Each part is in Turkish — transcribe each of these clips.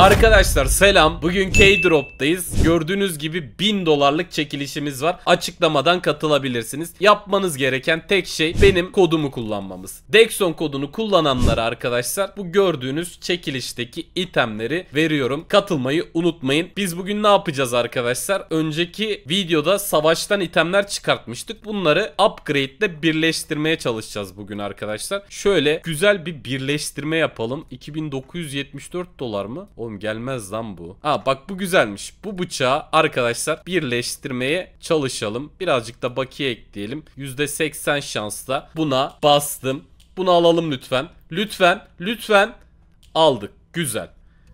Arkadaşlar selam. Bugün K-Drop'tayız. Gördüğünüz gibi 1000 dolarlık çekilişimiz var. Açıklamadan katılabilirsiniz. Yapmanız gereken tek şey benim kodumu kullanmamız. Dexon kodunu kullananlara arkadaşlar bu gördüğünüz çekilişteki itemleri veriyorum. Katılmayı unutmayın. Biz bugün ne yapacağız arkadaşlar? Önceki videoda savaştan itemler çıkartmıştık. Bunları upgrade ile birleştirmeye çalışacağız bugün arkadaşlar. Şöyle güzel bir birleştirme yapalım. 2974 dolar mı? O Oğlum gelmez lan bu. Ha bak bu güzelmiş. Bu bıçağı arkadaşlar birleştirmeye çalışalım. Birazcık da bakiye ekleyelim. %80 şansla buna bastım. Bunu alalım lütfen. Lütfen, lütfen aldık. Güzel.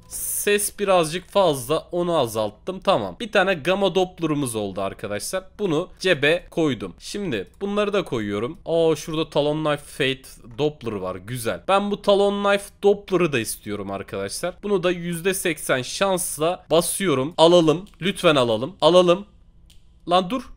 Ses birazcık fazla onu azalttım tamam. Bir tane gamma dopplerımız oldu arkadaşlar. Bunu cebe koydum. Şimdi bunları da koyuyorum. Aa şurada Talon Knife Fate Doppler var güzel. Ben bu Talon Knife Doppler'ı da istiyorum arkadaşlar. Bunu da %80 şansla basıyorum. Alalım lütfen alalım. Alalım. Lan dur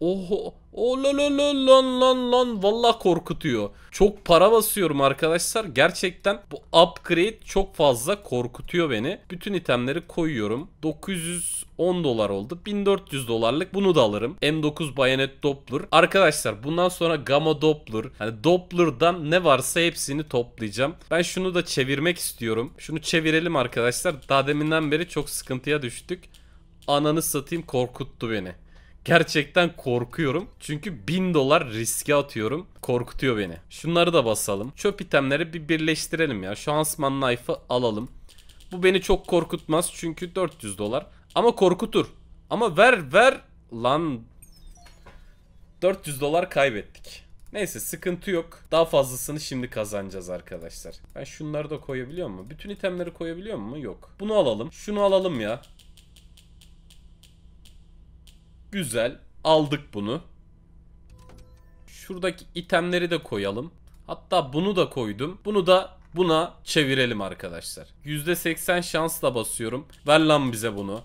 Oho. Oh lan lan lan lan lan. Valla korkutuyor. Çok para basıyorum arkadaşlar. Gerçekten bu upgrade çok fazla korkutuyor beni. Bütün itemleri koyuyorum. 910 dolar oldu. 1400 dolarlık bunu da alırım. M9 Bayonet Doppler. Arkadaşlar bundan sonra Gamma Doppler. Hani Doppler'dan ne varsa hepsini toplayacağım. Ben şunu da çevirmek istiyorum. Şunu çevirelim arkadaşlar. Daha deminden beri çok sıkıntıya düştük. Ananı satayım korkuttu beni. Gerçekten korkuyorum. Çünkü 1000 dolar riske atıyorum. Korkutuyor beni. Şunları da basalım. Çöp itemleri bir birleştirelim ya. Şansman knife'ı alalım. Bu beni çok korkutmaz çünkü 400 dolar. Ama korkutur. Ama ver ver lan 400 dolar kaybettik. Neyse sıkıntı yok. Daha fazlasını şimdi kazanacağız arkadaşlar. Ben şunları da koyabiliyor mu? Bütün itemleri koyabiliyor mu? Yok. Bunu alalım. Şunu alalım ya. Güzel. Aldık bunu. Şuradaki itemleri de koyalım. Hatta bunu da koydum. Bunu da buna çevirelim arkadaşlar. %80 şansla basıyorum. Ver lan bize bunu.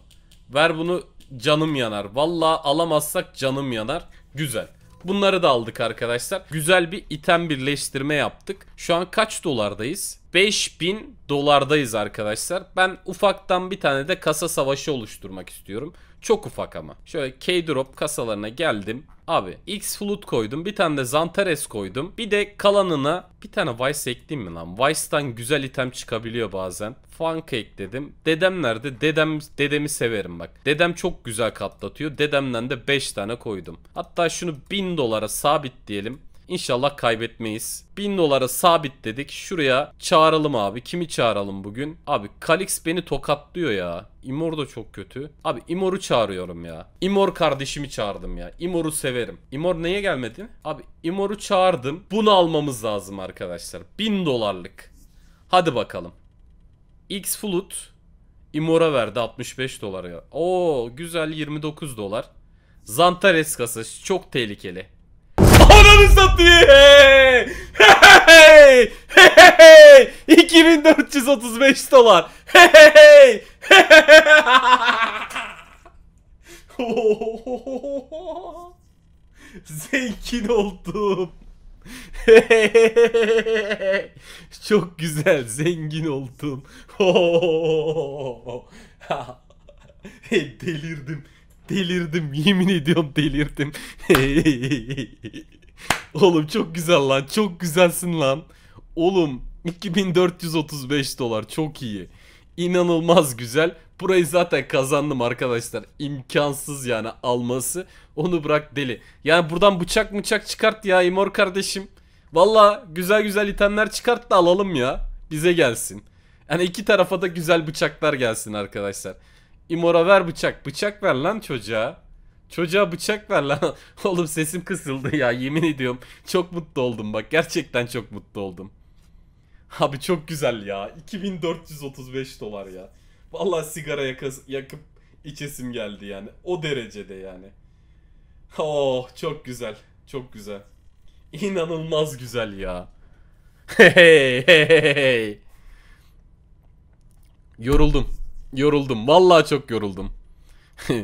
Ver bunu canım yanar. Valla alamazsak canım yanar. Güzel. Bunları da aldık arkadaşlar. Güzel bir item birleştirme yaptık. Şu an kaç dolardayız? 5000 dolardayız arkadaşlar. Ben ufaktan bir tane de kasa savaşı oluşturmak istiyorum. Çok ufak ama. Şöyle K-Drop kasalarına geldim. Abi X Flood koydum. Bir tane de Zantares koydum. Bir de kalanına bir tane Vice ekledim mi lan? Vice'dan güzel item çıkabiliyor bazen. Funk ekledim. Dedem nerede? Dedem, dedemi severim bak. Dedem çok güzel katlatıyor. Dedemden de 5 tane koydum. Hatta şunu 1000 dolara sabit diyelim. İnşallah kaybetmeyiz. 1000 dolara sabit dedik. Şuraya çağıralım abi. Kimi çağıralım bugün? Abi Kalix beni tokatlıyor ya. Imor da çok kötü. Abi Imor'u çağırıyorum ya. Imor kardeşimi çağırdım ya. Imor'u severim. Imor neye gelmedi? Abi Imor'u çağırdım. Bunu almamız lazım arkadaşlar. 1000 dolarlık. Hadi bakalım. X Flut Imor'a verdi 65 dolara. Oo güzel 29 dolar. Zantares çok tehlikeli. Ananı satayım. Hey! Hey! 2435 dolar. Hey! Zengin oldum. Çok güzel zengin oldum. delirdim. Delirdim yemin ediyorum delirdim. Oğlum çok güzel lan. Çok güzelsin lan. Oğlum 2435 dolar çok iyi. İnanılmaz güzel. Burayı zaten kazandım arkadaşlar. İmkansız yani alması. Onu bırak deli. Yani buradan bıçak bıçak çıkart ya İmor kardeşim. Valla güzel güzel itemler çıkart da alalım ya. Bize gelsin. Yani iki tarafa da güzel bıçaklar gelsin arkadaşlar. İmora ver bıçak. Bıçak ver lan çocuğa. Çocuğa bıçak ver lan. Oğlum sesim kısıldı ya yemin ediyorum. Çok mutlu oldum bak gerçekten çok mutlu oldum. Abi çok güzel ya. 2435 dolar ya. Vallahi sigara yakas yakıp içesim geldi yani. O derecede yani. Oh çok güzel. Çok güzel. İnanılmaz güzel ya. Hey hey hey hey. Yoruldum. Yoruldum. Vallahi çok yoruldum.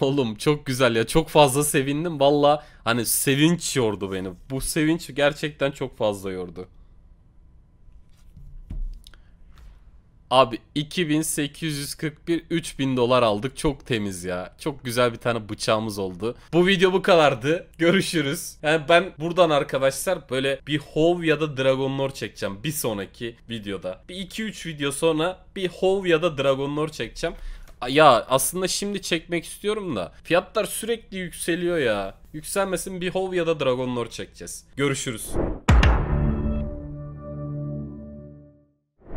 Oğlum çok güzel ya. Çok fazla sevindim. Valla hani sevinç yordu beni. Bu sevinç gerçekten çok fazla yordu. Abi 2841 3000 dolar aldık. Çok temiz ya. Çok güzel bir tane bıçağımız oldu. Bu video bu kadardı. Görüşürüz. Yani ben buradan arkadaşlar böyle bir Hove ya da Dragon lord çekeceğim bir sonraki videoda. Bir 2-3 video sonra bir Hove ya da Dragon lord çekeceğim. Ya aslında şimdi çekmek istiyorum da fiyatlar sürekli yükseliyor ya. Yükselmesin bir Hov ya da Dragon Lord çekeceğiz. Görüşürüz.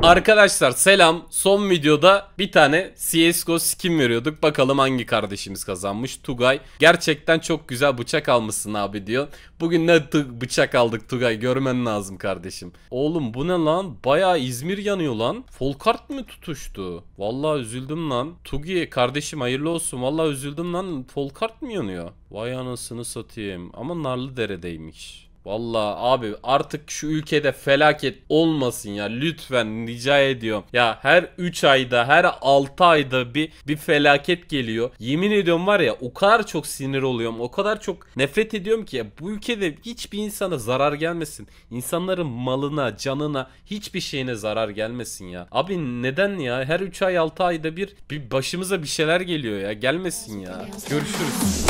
Arkadaşlar selam. Son videoda bir tane CSGO skin veriyorduk. Bakalım hangi kardeşimiz kazanmış. Tugay. Gerçekten çok güzel bıçak almışsın abi diyor. Bugün ne bıçak aldık Tugay görmen lazım kardeşim. Oğlum bu ne lan? Baya İzmir yanıyor lan. Folkart mı tutuştu? Vallahi üzüldüm lan. Tugay kardeşim hayırlı olsun. Vallahi üzüldüm lan. Folkart mı yanıyor? Vay anasını satayım. Ama narlı deredeymiş. Valla abi artık şu ülkede felaket olmasın ya lütfen rica ediyorum. Ya her 3 ayda her 6 ayda bir bir felaket geliyor. Yemin ediyorum var ya o kadar çok sinir oluyorum. O kadar çok nefret ediyorum ki ya, bu ülkede hiçbir insana zarar gelmesin. İnsanların malına, canına, hiçbir şeyine zarar gelmesin ya. Abi neden ya? Her 3 ay 6 ayda bir, bir başımıza bir şeyler geliyor ya. Gelmesin ya. Görüşürüz.